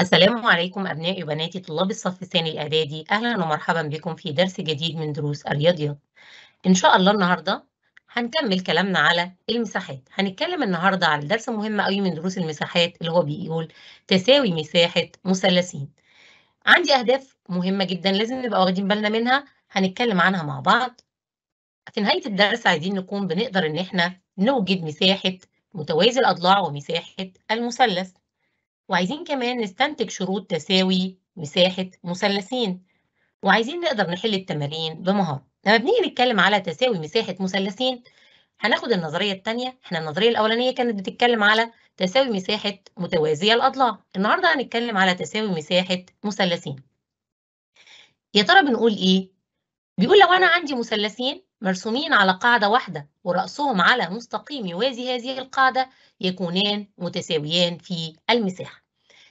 السلام عليكم أبنائي وبناتي طلاب الصف الثاني الإعدادي أهلا ومرحبا بكم في درس جديد من دروس الرياضيات. إن شاء الله النهاردة هنكمل كلامنا على المساحات، هنتكلم النهاردة على درس مهم أوي من دروس المساحات اللي هو بيقول تساوي مساحة مثلثين. عندي أهداف مهمة جدا لازم نبقى واخدين بالنا منها هنتكلم عنها مع بعض. في نهاية الدرس عايزين نكون بنقدر إن إحنا نوجد مساحة متوازي الأضلاع ومساحة المثلث. وعايزين كمان نستنتج شروط تساوي مساحة مثلثين وعايزين نقدر نحل التمارين بمهارة لما بنيجي نتكلم على تساوي مساحة مثلثين هناخد النظرية الثانية احنا النظرية الأولانية كانت بتتكلم على تساوي مساحة متوازية الأضلاع النهاردة هنتكلم على تساوي مساحة مثلثين يا ترى بنقول ايه بيقول لو أنا عندي مثلثين مرسومين على قاعدة واحدة ورأسهم على مستقيم يوازي هذه القاعدة يكونان متساويان في المساحة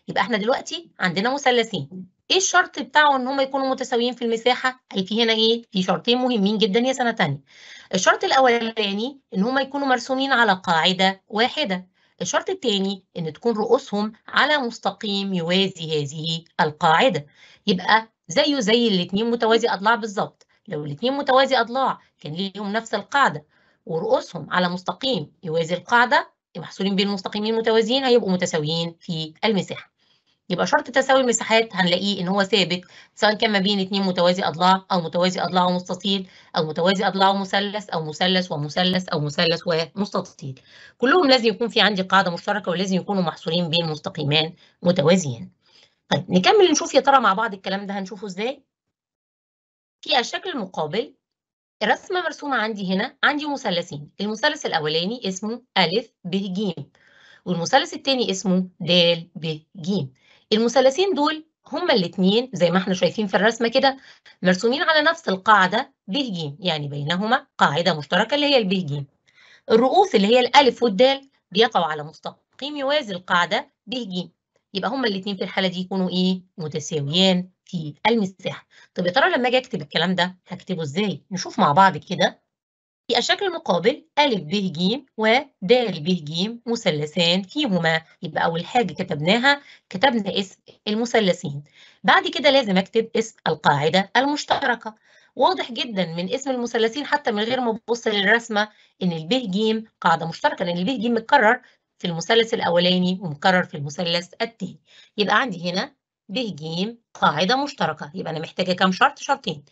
يبقى احنا دلوقتي عندنا مثلثين ايه الشرط بتاعه ان هم يكونوا متساويين في المساحه قال في هنا ايه في شرطين مهمين جدا يا سنه تانية الشرط الاولاني ان هم يكونوا مرسومين على قاعده واحده الشرط الثاني ان تكون رؤوسهم على مستقيم يوازي هذه القاعده يبقى زيه زي الاثنين متوازي اضلاع بالظبط لو الاثنين متوازي أضلاع كان ليهم نفس القاعدة ورؤوسهم على مستقيم يوازي القاعدة محصولين بين مستقيمين متوازيين هيبقوا متساويين في المساحة يبقى شرط تساوي المساحات هنلاقيه ان هو ثابت سواء كان ما بين اثنين متوازي اضلاع او متوازي اضلاع ومستطيل او متوازي اضلاع ومثلث او مثلث ومثلث او مثلث ومستطيل كلهم لازم يكون في عندي قاعده مشتركه ولازم يكونوا محصورين بين مستقيمان متوازيين طيب نكمل نشوف يا ترى مع بعض الكلام ده هنشوفه ازاي في الشكل المقابل الرسمة مرسومة عندي هنا عندي مثلثين المثلث الأولاني اسمه ألف ب ج والمثلث الثاني اسمه د ب ج المثلثين دول هما الاثنين زي ما احنا شايفين في الرسمة كده مرسومين على نفس القاعدة ب ج يعني بينهما قاعدة مشتركة اللي هي ال ب ج الرؤوس اللي هي الألف والدال بيقعوا على مستقيم يوازي القاعدة ب ج يبقى هما الاثنين في الحالة دي يكونوا ايه متساويان في المساحه طب يا ترى لما اجي اكتب الكلام ده هكتبه ازاي نشوف مع بعض كده في الشكل المقابل أ ب ج و د ب ج مثلثان فيهما يبقى أول حاجة كتبناها كتبنا اسم المثلثين بعد كده لازم أكتب اسم القاعدة المشتركة واضح جدا من اسم المثلثين حتى من غير ما أبص للرسمة إن ال ب ج قاعدة مشتركة لأن ال ب ج متكرر في المثلث الأولاني ومكرر في المثلث الثاني يبقى عندي هنا ب ج قاعدة مشتركة يبقى أنا محتاجة كام شرط؟ شرطين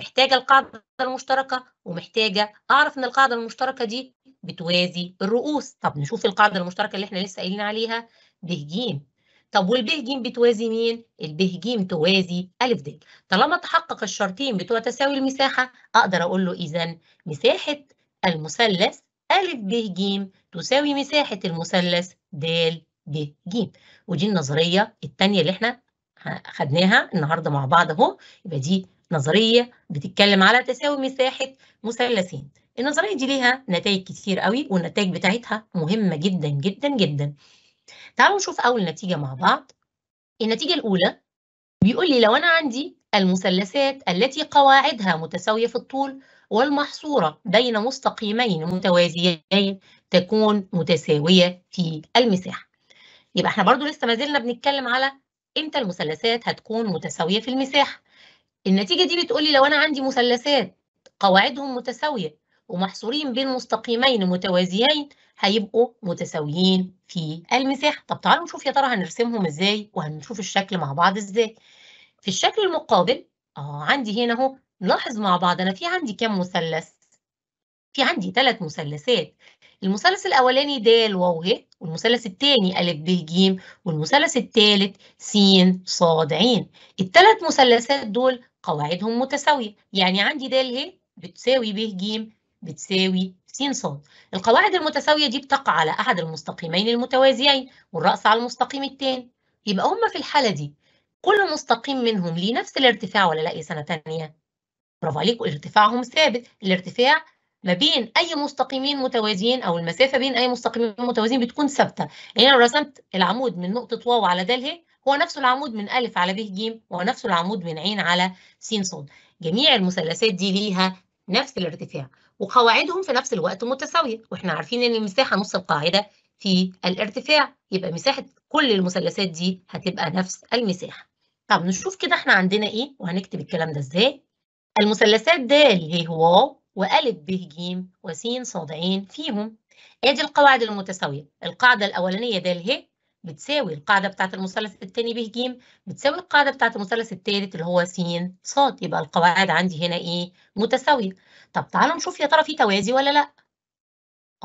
محتاجة القاعدة المشتركة ومحتاجة أعرف إن القاعدة المشتركة دي بتوازي الرؤوس طب نشوف القاعدة المشتركة اللي إحنا لسه قايلين عليها ب ج طب والب ج بتوازي مين؟ الب ج توازي أ د طالما تحقق الشرطين بتوع تساوي المساحة أقدر أقول له إذا مساحة المثلث أ ب ج تساوي مساحة المثلث د ب ج ودي النظرية الثانية اللي إحنا خدناها النهارده مع بعض اهو يبقى دي نظريه بتتكلم على تساوي مساحه مثلثين النظريه دي ليها نتائج كتير قوي والنتائج بتاعتها مهمه جدا جدا جدا تعالوا نشوف اول نتيجه مع بعض النتيجه الاولى بيقول لي لو انا عندي المثلثات التي قواعدها متساويه في الطول والمحصوره بين مستقيمين متوازيين تكون متساويه في المساحه يبقى احنا برضو لسه ما زلنا بنتكلم على امتى المثلثات هتكون متساويه في المساحه النتيجه دي بتقول لي لو انا عندي مثلثات قواعدهم متساويه ومحصورين بين مستقيمين متوازيين هيبقوا متساويين في المساحه طب تعالوا نشوف يا ترى هنرسمهم ازاي وهنشوف الشكل مع بعض ازاي في الشكل المقابل اه عندي هنا اهو نلاحظ مع بعض انا في عندي كام مثلث في عندي ثلاث مثلثات المثلث الاولاني د واو ه والمثلث الثاني ا ب ج والمثلث الثالث س ص ع الثلاث مثلثات دول قواعدهم متساويه يعني عندي د ه بتساوي ب ج بتساوي س ص القواعد المتساويه دي بتقع على احد المستقيمين المتوازيين والراس على المستقيم الثاني يبقى هما في الحاله دي كل مستقيم منهم ليه نفس الارتفاع ولا لا يا سنه ثانيه برافو عليكم ارتفاعهم ثابت الارتفاع ما بين اي مستقيمين متوازيين او المسافه بين اي مستقيمين متوازيين بتكون ثابته يعني لو رسمت العمود من نقطه واو على د ه هو نفس العمود من أ على ب ج وهو نفس العمود من ع على س ص جميع المثلثات دي ليها نفس الارتفاع وقواعدهم في نفس الوقت متساويه واحنا عارفين ان المساحه نص القاعده في الارتفاع يبقى مساحه كل المثلثات دي هتبقى نفس المساحه طب نشوف كده احنا عندنا ايه وهنكتب الكلام ده ازاي المثلثات د ه واو وألف ب ج وس ص ع فيهم ادي القواعد المتساويه القاعده الاولانيه د ه بتساوي القاعده بتاعه المثلث الثاني ب ج بتساوي القاعده بتاعه المثلث الثالث اللي هو س ص يبقى القواعد عندي هنا ايه متساويه طب تعالوا نشوف يا ترى في توازي ولا لا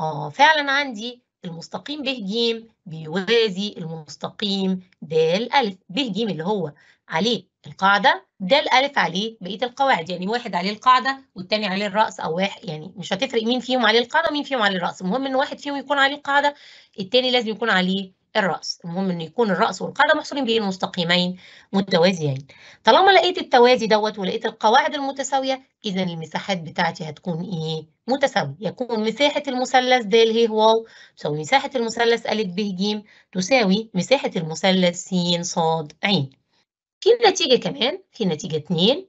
اه فعلا عندي المستقيم ب ج بيوازي المستقيم د ا ب ج اللي هو عليه القاعدة ده الألف عليه بقية القواعد يعني واحد عليه القاعدة والتاني عليه الرأس أو واحد يعني مش هتفرق مين فيهم عليه القاعدة ومين فيهم عليه الرأس المهم إن واحد فيهم يكون عليه القاعدة التاني لازم يكون عليه الرأس المهم إن يكون الرأس والقاعدة محصورين بين مستقيمين متوازيين طالما لقيت التوازي دوت ولقيت القواعد المتساوية إذا المساحات بتاعتي هتكون إيه؟ متساوية يكون مساحة المثلث د ه واو تساوي مساحة المثلث ا ب ج تساوي مساحة المثلث س ص ع في النتيجة كمان في نتيجة اتنين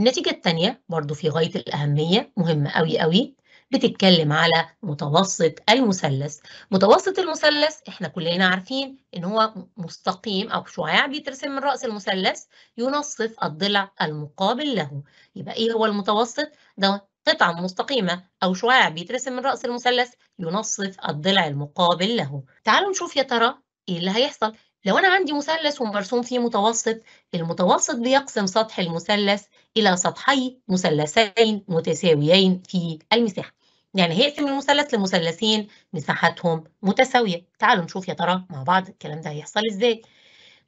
النتيجة التانية برضو في غاية الأهمية مهمة أوي أوي بتتكلم على متوسط المثلث متوسط المثلث احنا كلنا عارفين ان هو مستقيم او شعاع بيترسم من رأس المثلث ينصف الضلع المقابل له يبقى ايه هو المتوسط ده قطعة مستقيمة أو شعاع بيترسم من رأس المثلث ينصف الضلع المقابل له. تعالوا نشوف يا ترى إيه اللي هيحصل؟ لو أنا عندي مثلث ومرسوم فيه متوسط، المتوسط بيقسم سطح المثلث إلى سطحي مثلثين متساويين في المساحة. يعني هيقسم المثلث لمثلثين مساحتهم متساوية. تعالوا نشوف يا ترى مع بعض الكلام ده هيحصل إزاي.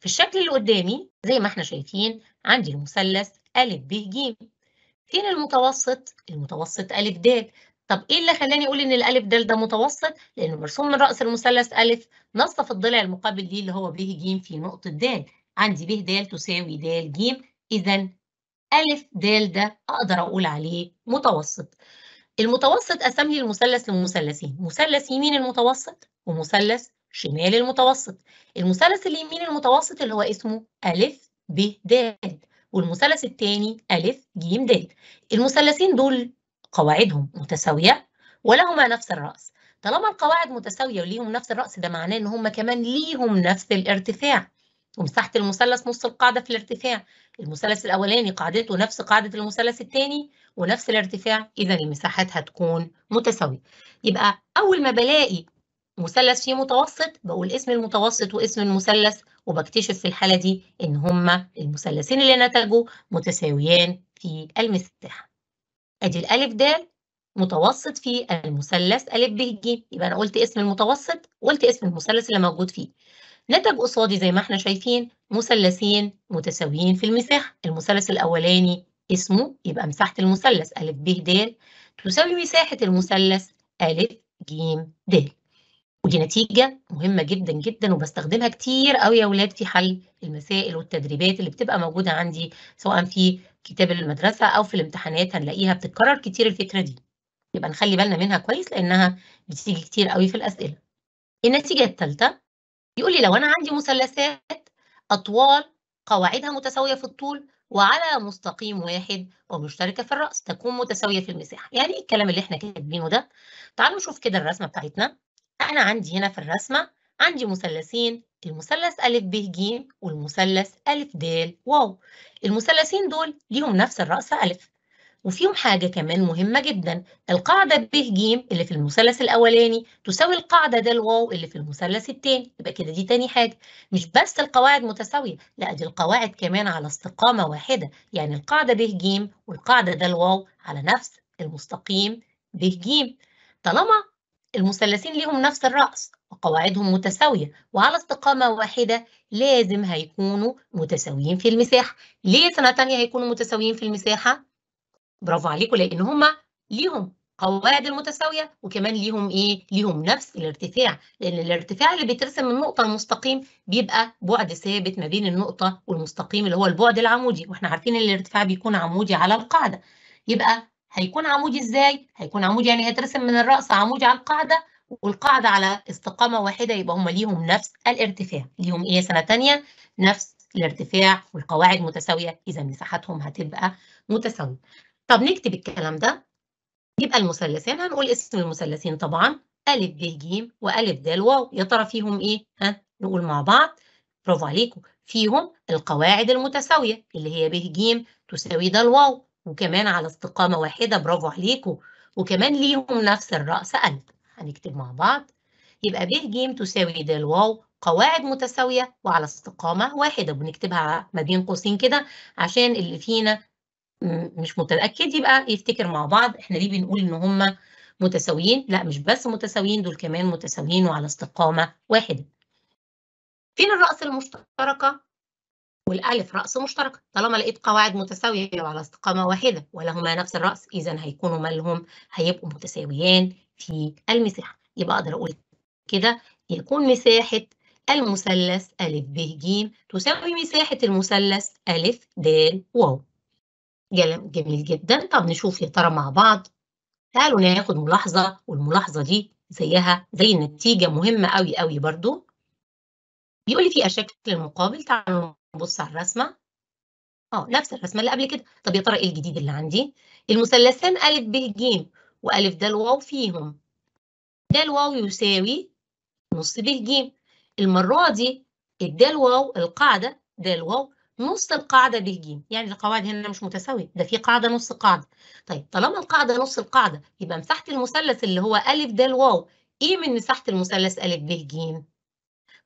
في الشكل اللي قدامي زي ما احنا شايفين عندي المثلث أ ب ج. فين المتوسط؟ المتوسط أ د، طب ايه اللي خلاني اقول ان الالف د ده متوسط؟ لانه مرسوم من راس المثلث الف نصف الضلع المقابل ليه اللي هو ب ج في نقطه د. عندي ب د تساوي د ج اذا ألف د ده أقدر أقول عليه متوسط. المتوسط أسمي المثلث لمثلثين، مثلث يمين المتوسط ومثلث شمال المتوسط. المثلث اليمين المتوسط اللي هو اسمه ألف ب د، والمثلث الثاني ألف ج د. المثلثين دول قواعدهم متساوية ولهما نفس الرأس طالما القواعد متساوية وليهم نفس الرأس ده معناه إن هما كمان ليهم نفس الارتفاع ومساحة المثلث نص القاعدة في الارتفاع المثلث الأولاني قاعدته نفس قاعدة المثلث الثاني ونفس الارتفاع إذا المساحات هتكون متساوية يبقى أول ما بلاقي مثلث فيه متوسط بقول اسم المتوسط واسم المثلث وبكتشف في الحالة دي إن هما المثلثين اللي نتجوا متساويان في المساحة ادي الالف د متوسط في المثلث الف ب ج يبقى انا قلت اسم المتوسط وقلت اسم المثلث اللي موجود فيه نتج قصادي زي ما احنا شايفين مثلثين متساويين في المساحه المثلث الاولاني اسمه يبقى مساحه المثلث الف ب د تساوي مساحه المثلث الف ج د ودي نتيجة مهمة جدا جدا وبستخدمها كتير قوي يا ولاد في حل المسائل والتدريبات اللي بتبقى موجودة عندي سواء في كتاب المدرسة أو في الامتحانات هنلاقيها بتتكرر كتير الفكرة دي يبقى نخلي بالنا منها كويس لأنها بتيجي كتير قوي في الأسئلة النتيجة الثالثة يقول لي لو أنا عندي مثلثات أطوال قواعدها متساوية في الطول وعلى مستقيم واحد ومشتركة في الرأس تكون متساوية في المساحة يعني إيه الكلام اللي احنا كاتبينه ده تعالوا نشوف كده الرسمة بتاعتنا أنا عندي هنا في الرسمة عندي مثلثين المثلث أ ب ج والمثلث أ د واو المثلثين دول ليهم نفس الرأس أ وفيهم حاجة كمان مهمة جدا القاعدة ب ج اللي في المثلث الأولاني تساوي القاعدة د واو اللي في المثلث التاني يبقى كده دي تاني حاجة مش بس القواعد متساوية لا دي القواعد كمان على استقامة واحدة يعني القاعدة ب ج والقاعدة د واو على نفس المستقيم ب ج طالما المثلثين ليهم نفس الرأس قواعدهم متساوية وعلى استقامة واحدة لازم هيكونوا متساويين في المساحة ليه سنة تانية هيكونوا متساويين في المساحة؟ برافو عليكم لأن هما ليهم قواعد المتساوية وكمان ليهم إيه؟ ليهم نفس الارتفاع لأن الارتفاع اللي بيترسم من النقطة المستقيم بيبقى بعد ثابت ما بين النقطة والمستقيم اللي هو البعد العمودي وإحنا عارفين إن الارتفاع بيكون عمودي على القاعدة يبقى هيكون عمودي إزاي؟ هيكون عمودي يعني هيترسم من الرأس عمودي على القاعدة والقاعدة على استقامة واحدة يبقى هم ليهم نفس الارتفاع ليهم ايه سنة تانية نفس الارتفاع والقواعد متساوية إذا مساحتهم هتبقى متساوية طب نكتب الكلام ده يبقى المثلثين هنقول اسم المثلثين طبعا أ ب ج وأ د واو يا ترى فيهم ايه ها نقول مع بعض برافو عليكم فيهم القواعد المتساوية اللي هي ب ج تساوي ده الواو وكمان على استقامة واحدة برافو عليكم وكمان ليهم نفس الرأس قلب هنكتب مع بعض يبقى ب ج تساوي د واو قواعد متساوية وعلى استقامة واحدة بنكتبها ما بين قوسين كده عشان اللي فينا مش متأكد يبقى يفتكر مع بعض احنا ليه بنقول ان هما متساويين لا مش بس متساويين دول كمان متساويين وعلى استقامة واحدة فين الرأس المشتركة والألف رأس مشتركة طالما لقيت قواعد متساوية وعلى استقامة واحدة ولهما نفس الرأس إذا هيكونوا مالهم هيبقوا متساويان في المساحة يبقى أقدر أقول كده يكون مساحة المثلث ا ب ج تساوي مساحة المثلث ا د واو جميل جدا طب نشوف يا ترى مع بعض تعالوا ناخد ملاحظة والملاحظة دي زيها زي النتيجة مهمة أوي أوي برضو بيقول لي في شكل المقابل تعالوا نبص على الرسمة اه نفس الرسمة اللي قبل كده طب يا ترى ايه الجديد اللي عندي المثلثان أ ب ج وألف د الواو فيهم د الواو يساوي نص ب ج المرة دي الدال واو القاعدة دال واو نص القاعدة ب ج يعني القواعد هنا مش متساوية ده في قاعدة نص قاعدة طيب طالما القاعدة نص القاعدة يبقى مساحة المثلث اللي هو ألف د الواو إيه من مساحة المثلث ألف ب ج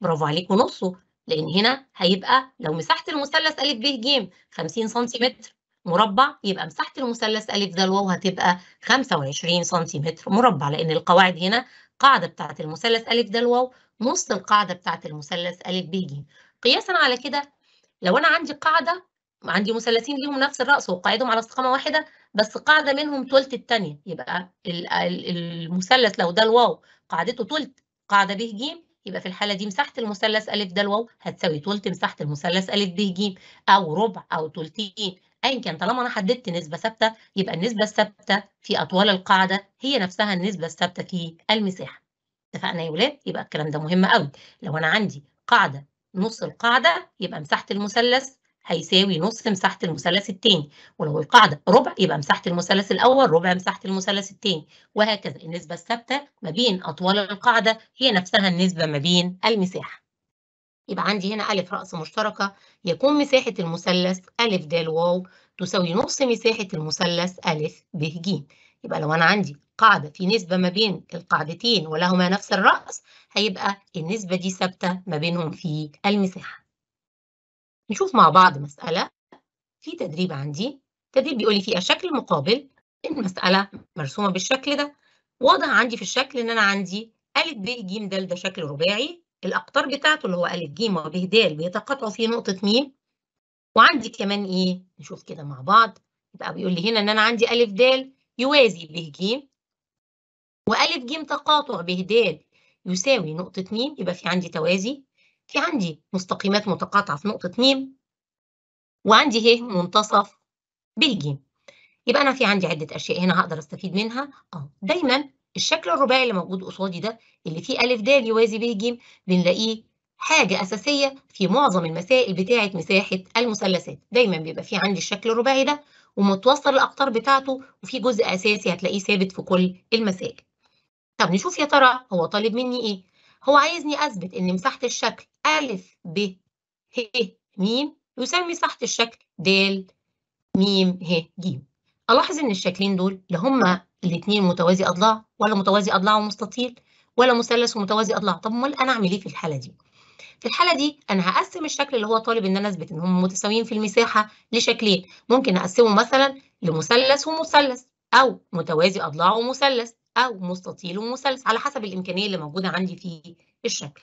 برافو عليكم نصه لأن هنا هيبقى لو مساحة المثلث ألف ب ج 50 سنتيمتر مربع يبقى مساحة المثلث ألف ده الواو هتبقى 25 سنتيمتر مربع لأن القواعد هنا قاعدة بتاعة المثلث ألف ده الواو نص القاعدة بتاعة المثلث ألف ب ج قياسا على كده لو أنا عندي قاعدة عندي مثلثين ليهم نفس الرأس وقاعدهم على استقامة واحدة بس قاعدة منهم تلت التانية يبقى المثلث لو ده الواو قاعدته تلت قاعدة ب ج يبقى في الحالة دي مساحة المثلث ألف ده الواو هتساوي تلت مساحة المثلث ألف ب ج أو ربع أو تلتين ايا كان طالما انا حددت نسبه ثابته يبقى النسبه الثابته في اطوال القاعده هي نفسها النسبه الثابته في المساحه اتفقنا يا ولاد يبقى الكلام ده مهم قوي لو انا عندي قاعده نص القاعده يبقى مساحه المثلث هيساوي نص مساحه المثلث الثاني ولو القاعده ربع يبقى مساحه المثلث الاول ربع مساحه المثلث الثاني وهكذا النسبه الثابته ما بين اطوال القاعده هي نفسها النسبه ما بين المساحه يبقى عندي هنا ألف رأس مشتركة يكون مساحة المثلث ألف د واو تساوي نص مساحة المثلث ألف ب ج يبقى لو أنا عندي قاعدة في نسبة ما بين القاعدتين ولهما نفس الرأس هيبقى النسبة دي ثابتة ما بينهم في المساحة نشوف مع بعض مسألة في تدريب عندي تدريب بيقول لي فيها شكل مقابل المسألة مرسومة بالشكل ده واضح عندي في الشكل إن أنا عندي أ ب ج د ده شكل رباعي الأقطار بتاعته اللي هو ألف ج ب د بيتقاطعوا في نقطة م وعندي كمان إيه؟ نشوف كده مع بعض يبقى بيقول لي هنا إن أنا عندي ألف د يوازي ب ج وألف ج تقاطع ب د يساوي نقطة م يبقى في عندي توازي في عندي مستقيمات متقاطعة في نقطة م وعندي ه إيه؟ منتصف ب ج يبقى أنا في عندي عدة أشياء هنا هقدر أستفيد منها أه دايما الشكل الرباعي اللي موجود قصادي ده اللي فيه ألف د يوازي ب ج بنلاقيه حاجة أساسية في معظم المسائل بتاعة مساحة المثلثات دايما بيبقى فيه عندي الشكل الرباعي ده ومتوصل الأقطار بتاعته وفي جزء أساسي هتلاقيه ثابت في كل المسائل طب نشوف يا ترى هو طالب مني إيه هو عايزني أثبت إن مساحة الشكل أ ب ه م يساوي مساحة الشكل د م ه ج ألاحظ إن الشكلين دول اللي هما الاثنين متوازي اضلاع ولا متوازي اضلاع ومستطيل ولا مثلث ومتوازي اضلاع طب امال انا اعمل ايه في الحاله دي في الحاله دي انا هقسم الشكل اللي هو طالب ان انا اثبت ان هم متساويين في المساحه لشكلين ممكن اقسمه مثلا لمثلث ومثلث او متوازي اضلاع ومثلث او مستطيل ومثلث على حسب الامكانيه اللي موجوده عندي في الشكل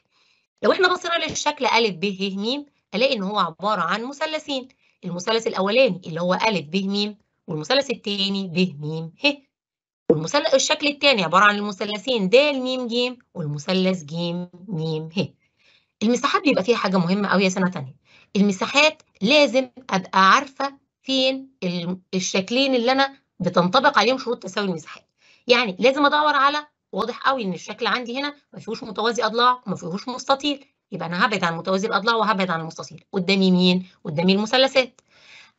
لو احنا بصينا للشكل ا ب ه م الاقي ان هو عباره عن مثلثين المثلث الاولاني اللي هو ا ب م والمثلث الثاني ب م ه والمثلث الشكل الثاني عباره عن المثلثين د م ج والمثلث ج م ه المساحات بيبقى فيها حاجه مهمه قوي يا سنه ثانيه المساحات لازم ابقى عارفه فين الشكلين اللي انا بتنطبق عليهم شروط تساوي المساحات يعني لازم ادور على واضح قوي ان الشكل عندي هنا ما فيهوش متوازي اضلاع وما فيهوش مستطيل يبقى انا هبعد عن متوازي الاضلاع وهبعد عن المستطيل قدامي مين قدامي المثلثات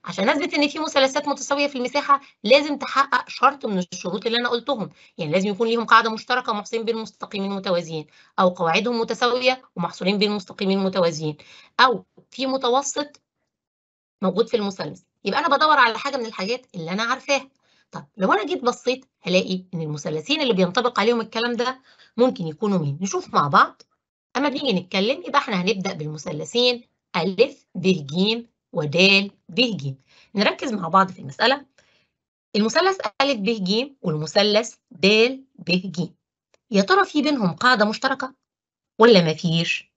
عشان اثبت ان في مثلثات متساويه في المساحه لازم تحقق شرط من الشروط اللي انا قلتهم يعني لازم يكون ليهم قاعده مشتركه محصورين بين مستقيمين متوازيين او قواعدهم متساويه ومحصورين بين مستقيمين متوازيين او في متوسط موجود في المثلث يبقى انا بدور على حاجه من الحاجات اللي انا عارفاها طب لو انا جيت بصيت هلاقي ان المثلثين اللي بينطبق عليهم الكلام ده ممكن يكونوا مين نشوف مع بعض اما بنيجي نتكلم يبقى احنا هنبدا بالمثلثين ا ب ج ودال ب ج نركز مع بعض في المسألة المثلث أ ب ج والمثلث د ب ج يا ترى في بينهم قاعدة مشتركة ولا مفيش؟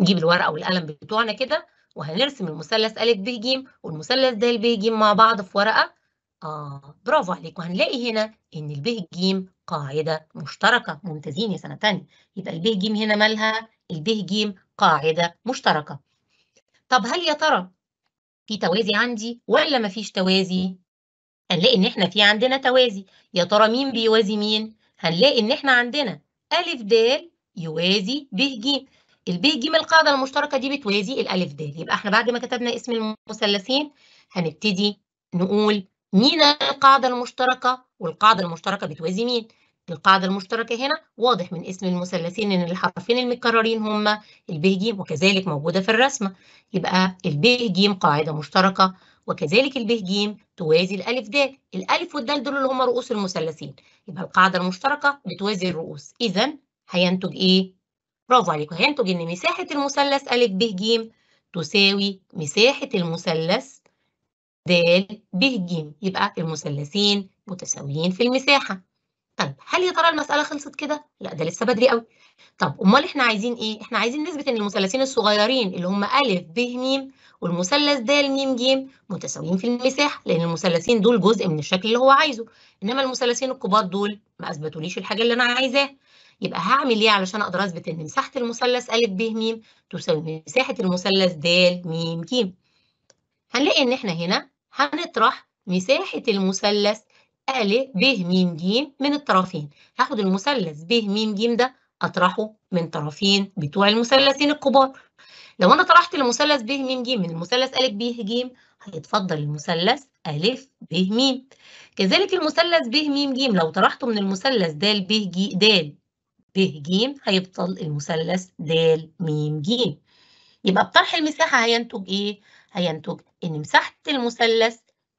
نجيب الورقة والقلم بتوعنا كده وهنرسم المثلث أ ب ج والمثلث د ب ج مع بعض في ورقة آه برافو عليك وهنلاقي هنا إن ال ب ج قاعدة مشتركة ممتازين يا سنة تانية يبقى ال ب ج هنا مالها ال ب ج قاعدة مشتركة طب هل يا ترى في توازي عندي ولا مفيش توازي هنلاقي ان احنا في عندنا توازي يا ترى مين بيوازي مين هنلاقي ان احنا عندنا الف د يوازي ب ج ال ب ج القاعده المشتركه دي بتوازي الالف د يبقى احنا بعد ما كتبنا اسم المثلثين هنبتدي نقول مين القاعده المشتركه والقاعده المشتركه بتوازي مين القاعدة المشتركة هنا واضح من اسم المثلثين إن الحرفين المتكررين هما ب ج وكذلك موجودة في الرسمة يبقى ب ج قاعدة مشتركة وكذلك ب ج توازي الألف د الألف والدال دول اللي هما رؤوس المثلثين يبقى القاعدة المشتركة بتوازي الرؤوس إذا هينتج إيه؟ برافو عليكم هينتج إن مساحة المثلث أ ب ج تساوي مساحة المثلث د ب ج يبقى المثلثين متساويين في المساحة طب هل يا ترى المساله خلصت كده؟ لا ده لسه بدري قوي. طب امال احنا عايزين ايه؟ احنا عايزين نثبت ان المثلثين الصغيرين اللي هم ا ب م والمثلث د م ج متساويين في المساحه لان المثلثين دول جزء من الشكل اللي هو عايزه انما المثلثين الكبار دول ما اثبتوليش الحاجه اللي انا عايزاها. يبقى هعمل ايه علشان اقدر اثبت ان مساحه المثلث ا ب م تساوي مساحه المثلث د م ج؟ هنلاقي ان احنا هنا هنطرح مساحه المثلث ا ب م ج من الطرفين هاخد المثلث ب م ج ده اطرحه من طرفين بتوع المثلثين الكبار لو انا طرحت المثلث ب م ج من المثلث ا ب ج هيتفضل المثلث ا ب م كذلك المثلث ب م ج لو طرحته من المثلث د ب ج د ب ج هيبطل المثلث د م ج يبقى بطرح المساحه هينتج ايه هينتج ان مساحه المثلث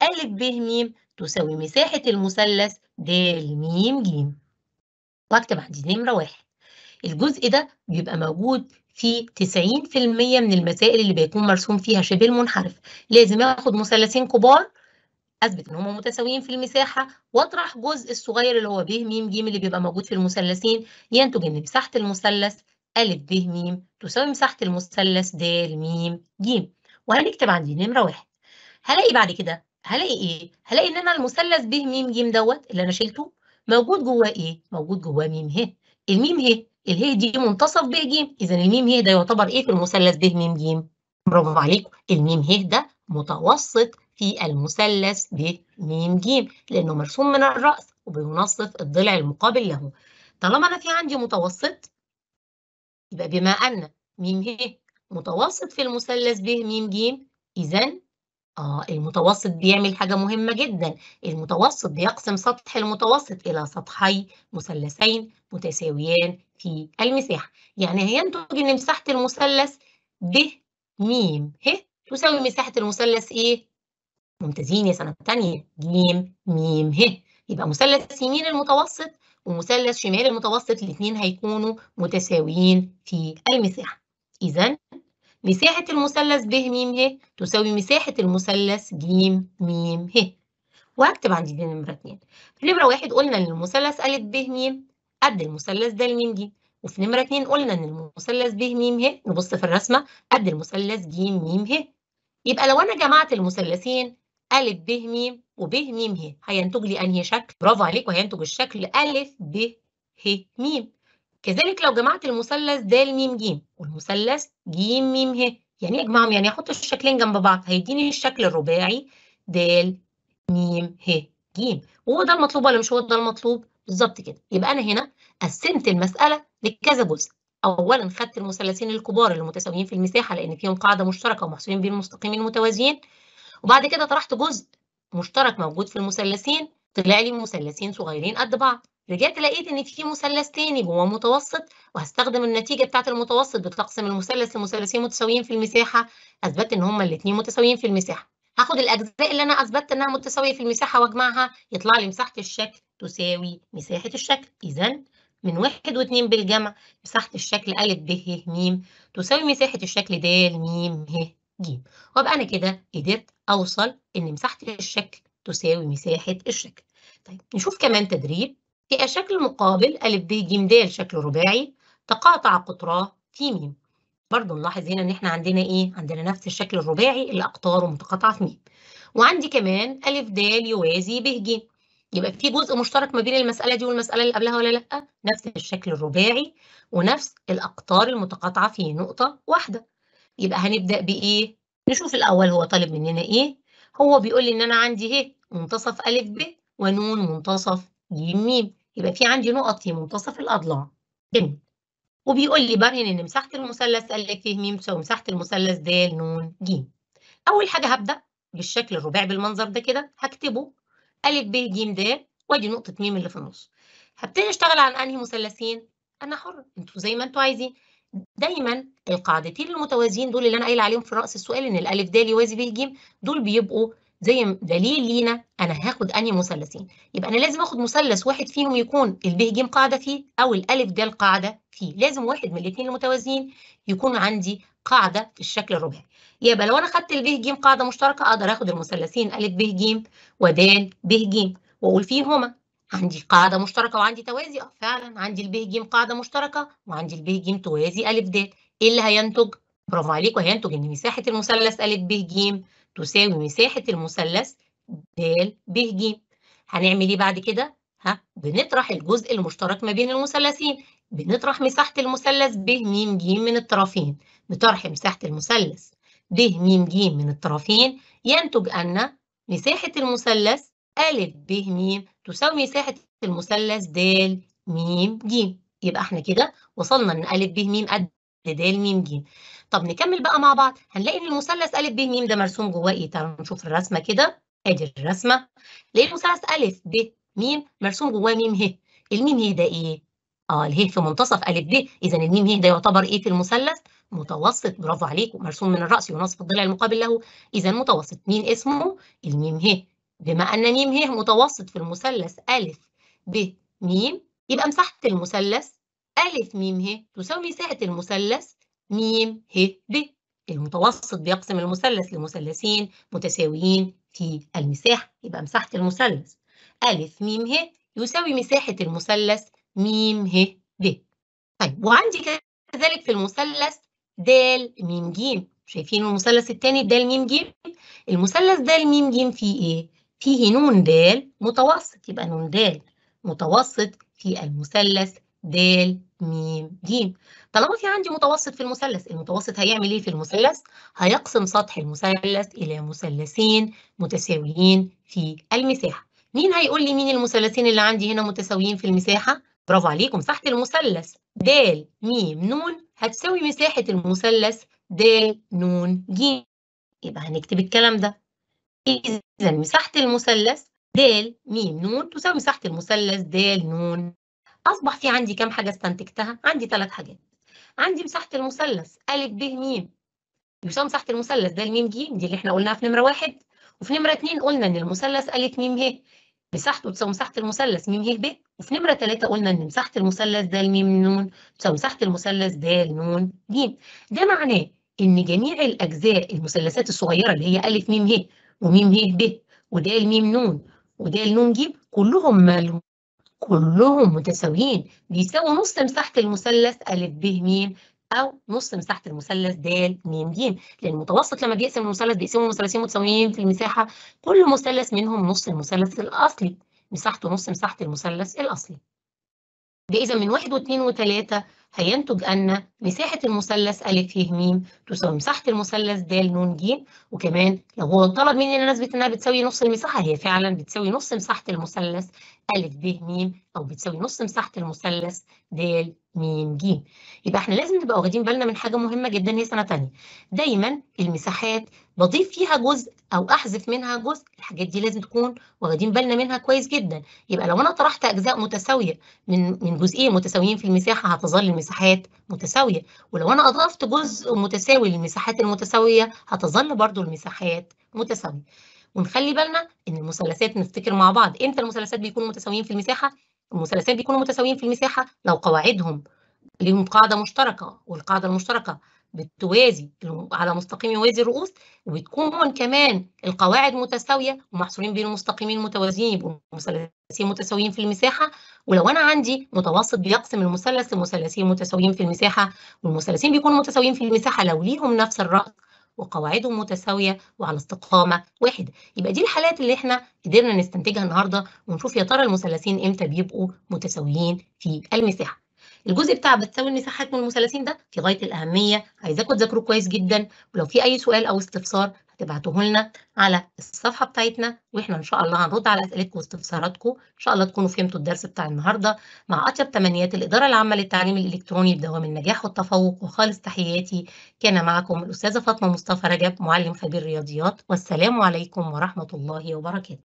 ا ب م تساوي مساحة المثلث د م ج واكتب عندي نمرة واحد الجزء ده بيبقى موجود في 90% من المسائل اللي بيكون مرسوم فيها شبه المنحرف لازم اخد مثلثين كبار اثبت ان هم متساويين في المساحه واطرح جزء الصغير اللي هو ب م ج اللي بيبقى موجود في المثلثين ينتج ان مساحه المثلث ا ب م تساوي مساحه المثلث د م ج وهنكتب عندي نمره واحد هلاقي بعد كده هلاقي ايه؟ هلاقي ان انا المثلث ب م ج دوت اللي انا شلته موجود جواه ايه؟ موجود جواه م ه الميم ه اله دي منتصف ب ج اذا الميم ه ده يعتبر ايه في المثلث ب م ج برافو عليكم الميم ه ده متوسط في المثلث ب م ج لانه مرسوم من الراس وبينصف الضلع المقابل له طالما انا في عندي متوسط يبقى بما ان م ه متوسط في المثلث ب م ج اذا آه المتوسط بيعمل حاجة مهمة جدا المتوسط بيقسم سطح المتوسط إلى سطحي مثلثين متساويان في المساحة يعني هينتج إن مساحة المثلث ب م ه تساوي مساحة المثلث إيه؟ ممتازين يا سنة تانية ج م ه يبقى مثلث يمين المتوسط ومثلث شمال المتوسط الاثنين هيكونوا متساويين في المساحة إذا مساحة المثلث ب م ه تساوي مساحة المثلث ج م ه وهكتب عندي دي نمرة 2 في نمرة 1 قلنا إن المثلث أ ب م قد المثلث ده م ج وفي نمرة 2 قلنا إن المثلث ب م ه نبص في الرسمة قد المثلث ج م ه يبقى لو أنا جمعت المثلثين أ ب م وب م ه هينتج لي أنهي شكل؟ برافو عليك وهينتج الشكل أ ب ه م كذلك لو جمعت المثلث د م ج والمثلث ج م ه يعني اجمعهم يعني احط الشكلين جنب بعض هيديني الشكل الرباعي د م ه ج وهو ده المطلوب ولا مش هو ده المطلوب بالظبط كده يبقى انا هنا قسمت المساله لكذا جزء اولا خدت المثلثين الكبار اللي متساويين في المساحه لان فيهم قاعده مشتركه ومحسوبين بين المستقيمين المتوازيين وبعد كده طرحت جزء مشترك موجود في المثلثين طلع لي مثلثين صغيرين قد بعض رجعت لقيت ان في مثلث تاني جوه متوسط وهستخدم النتيجه بتاعه المتوسط بتقسم المثلث لمثلثين متساويين في المساحه اثبت ان هما الاثنين متساويين في المساحه هاخد الاجزاء اللي انا اثبت انها متساويه في المساحه واجمعها يطلع لي مساحه الشكل تساوي مساحه الشكل اذا من واحد واتنين بالجمع مساحه الشكل ا ب ه م تساوي مساحه الشكل د م ه ج وابقى انا كده قدرت اوصل ان مساحه الشكل تساوي مساحه الشكل طيب نشوف كمان تدريب الشكل مقابل أ ب ج د شكل رباعي تقاطع قطراه في م برضه نلاحظ هنا إن إحنا عندنا إيه؟ عندنا نفس الشكل الرباعي اللي أقطاره متقاطعة في م وعندي كمان أ د يوازي ب ج يبقى في جزء مشترك ما بين المسألة دي والمسألة اللي قبلها ولا لأ؟ نفس الشكل الرباعي ونفس الأقطار المتقاطعة في نقطة واحدة. يبقى هنبدأ بإيه؟ نشوف الأول هو طالب مننا إيه؟ هو بيقول لي إن أنا عندي ه إيه؟ منتصف أ ب ونون منتصف ج م يبقى في عندي نقط في منتصف الأضلاع جميل وبيقول لي برهن إن مساحة المثلث قال لك فيه ميم تساوي مساحة المثلث د ن ج أول حاجة هبدأ بالشكل الرباعي بالمنظر ده كده هكتبه أ ب ج د وادي نقطة ميم اللي في النص هبتدي أشتغل عن أنهي مثلثين أنا حر أنتوا زي ما أنتوا عايزين دايما القاعدتين المتوازيين دول اللي انا قايله عليهم في راس السؤال ان الالف د يوازي ب ج دول بيبقوا زي دليل لينا انا هاخد انهي مثلثين يبقى انا لازم اخد مثلث واحد فيهم يكون ال ب ج قاعده فيه او الالف د قاعده فيه لازم واحد من الاثنين المتوازيين يكون عندي قاعده في الشكل الرباعي يبقى لو انا خدت ال ب ج قاعده مشتركه اقدر اخد المثلثين ا ب ج د ب ج واقول فيهما عندي قاعده مشتركه وعندي توازي اه فعلا عندي ال ب ج قاعده مشتركه وعندي ال ب ج توازي ا د ايه اللي هينتج برافو عليك وهينتج ان مساحه المثلث ا ب ج تساوي مساحة المثلث د ب ج هنعمل ايه بعد كده؟ ها بنطرح الجزء المشترك ما بين المثلثين بنطرح مساحة المثلث ب م ج من الطرفين بطرح مساحة المثلث ب م ج من الطرفين ينتج أن مساحة المثلث أ ب م تساوي مساحة المثلث د م ج يبقى احنا كده وصلنا ان أ ب م قد د م ج طب نكمل بقى مع بعض هنلاقي ان المثلث ا ب م ده مرسوم جواه ايه تعالوا نشوف الرسمه كده ادي الرسمه لقي المثلث ا ب م مرسوم جواه م ه الميم ه ده ايه اه اله في منتصف ا ب اذا الميم ه ده يعتبر ايه في المثلث متوسط برافو عليكم مرسوم من الراس ونصف الضلع المقابل له اذا متوسط مين اسمه الميم ه بما ان ميم ه متوسط في المثلث ا ب م يبقى مساحه المثلث ألف ميم ه تساوي مساحة المثلث ميم ه ب المتوسط بيقسم المثلث لمثلثين متساويين في المساحة يبقى مساحة المثلث ألف ميم ه يساوي مساحة المثلث ميم ه ب طيب وعندي كذلك في المثلث د م ج شايفين المثلث الثاني د م ج المثلث د ميم ج فيه ايه فيه نون د متوسط يبقى نون د متوسط في المثلث د ميم جيم طالما في عندي متوسط في المثلث المتوسط هيعمل ايه في المثلث هيقسم سطح المثلث الى مثلثين متساويين في المساحه مين هيقول لي مين المثلثين اللي عندي هنا متساويين في المساحه برافو عليكم مساحه المثلث د م ن هتساوي مساحه المثلث د ن ج يبقى هنكتب الكلام ده اذا مساحه المثلث د م ن تساوي مساحه المثلث د ن أصبح في عندي كم حاجة استنتجتها؟ عندي ثلاث حاجات. عندي مساحة المثلث أ ب م يساوي مساحة المثلث ده الميم ج دي اللي احنا قلناها في نمرة واحد وفي نمرة اتنين قلنا إن المثلث أ م ه مساحته تساوي مساحة المثلث م ه ب وفي نمرة تلاتة قلنا إن مساحة المثلث د م ن تساوي مساحة المثلث د ن ج ده معناه إن جميع الأجزاء المثلثات الصغيرة اللي هي أ م ه وم ه ب ود م ن ود ن ج كلهم مالهم كلهم متساويين بيساووا نص مساحة المثلث أ ب م أو نص مساحة المثلث د م ج لأن المتوسط لما بيقسم المثلث بيقسمه مثلثين متساويين في المساحة كل مثلث منهم نص المثلث الأصلي مساحته نص مساحة المثلث الأصلي ده إذا من واحد واثنين وثلاثة هينتج أن مساحة المثلث أ ي م تساوي مساحة المثلث د ن ج وكمان لو هو طلب مني إن أنا أثبت إنها بتساوي نص المساحة هي فعلا بتساوي نص مساحة المثلث أ ب م أو بتساوي نص مساحة المثلث د م ج يبقى إحنا لازم نبقى واخدين بالنا من حاجة مهمة جدا هي سنة تانية دايما المساحات بضيف فيها جزء أو أحذف منها جزء الحاجات دي لازم تكون واخدين بالنا منها كويس جدا يبقى لو أنا طرحت أجزاء متساوية من من جزئين متساويين في المساحة هتظل مساحات متساوية ولو أنا أضفت جزء متساوي للمساحات المتساوية هتظل برضو المساحات متساوية ونخلي بالنا إن المثلثات نفتكر مع بعض إمتى المثلثات بيكونوا متساويين في المساحة؟ المثلثات بيكونوا متساويين في المساحة لو قواعدهم ليهم قاعدة مشتركة والقاعدة المشتركة بتوازي على مستقيم يوازي الرؤوس وبتكون كمان القواعد متساويه ومحصورين بين مستقيمين متوازيين يبقوا مثلثين متساويين في المساحه ولو انا عندي متوسط بيقسم المثلث لمثلثين متساويين في المساحه والمثلثين بيكونوا متساويين في المساحه لو ليهم نفس الراس وقواعدهم متساويه وعلى استقامه واحده يبقى دي الحالات اللي احنا قدرنا نستنتجها النهارده ونشوف يا ترى المثلثين امتى بيبقوا متساويين في المساحه الجزء بتاع بتساوي المساحات من المثلثين ده في غايه الاهميه عايزاكم تذاكروا كويس جدا ولو في اي سؤال او استفسار هتبعتوه لنا على الصفحه بتاعتنا واحنا ان شاء الله هنرد على اسئلتكم واستفساراتكم ان شاء الله تكونوا فهمتوا الدرس بتاع النهارده مع اطيب تمنيات الاداره العامه للتعليم الالكتروني بدوام النجاح والتفوق وخالص تحياتي كان معكم الاستاذه فاطمه مصطفى رجب معلم خبير رياضيات والسلام عليكم ورحمه الله وبركاته